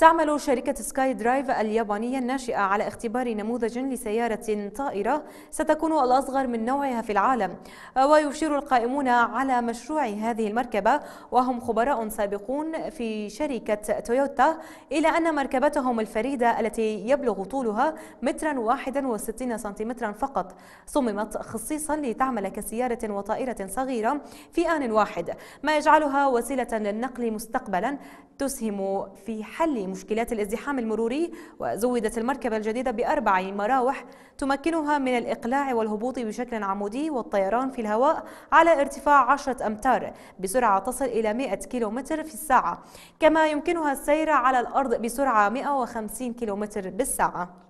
تعمل شركة سكاي درايف اليابانية الناشئة على اختبار نموذج لسيارة طائرة ستكون الأصغر من نوعها في العالم ويشير القائمون على مشروع هذه المركبة وهم خبراء سابقون في شركة تويوتا إلى أن مركبتهم الفريدة التي يبلغ طولها مترا واحدا وستين سنتيمترا فقط صممت خصيصا لتعمل كسيارة وطائرة صغيرة في آن واحد ما يجعلها وسيلة للنقل مستقبلا تسهم في حل مشكلات الازدحام المروري وزودت المركبة الجديدة بأربع مراوح تمكنها من الإقلاع والهبوط بشكل عمودي والطيران في الهواء على ارتفاع 10 أمتار بسرعة تصل إلى 100 كيلومتر في الساعة كما يمكنها السير على الأرض بسرعة 150 كيلومتر بالساعة